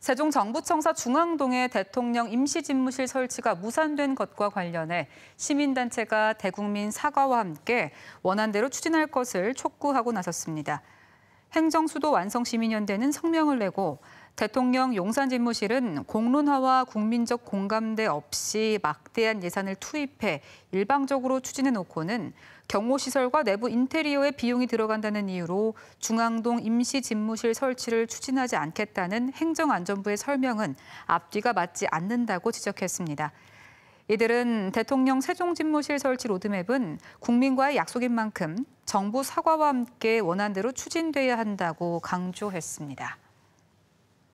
세종정부청사 중앙동의 대통령 임시집무실 설치가 무산된 것과 관련해 시민단체가 대국민 사과와 함께 원안대로 추진할 것을 촉구하고 나섰습니다. 행정수도 완성시민연대는 성명을 내고 대통령 용산집무실은 공론화와 국민적 공감대 없이 막대한 예산을 투입해 일방적으로 추진해놓고는 경호시설과 내부 인테리어에 비용이 들어간다는 이유로 중앙동 임시집무실 설치를 추진하지 않겠다는 행정안전부의 설명은 앞뒤가 맞지 않는다고 지적했습니다. 이들은 대통령 세종집무실 설치 로드맵은 국민과의 약속인 만큼 정부 사과와 함께 원안대로 추진돼야 한다고 강조했습니다.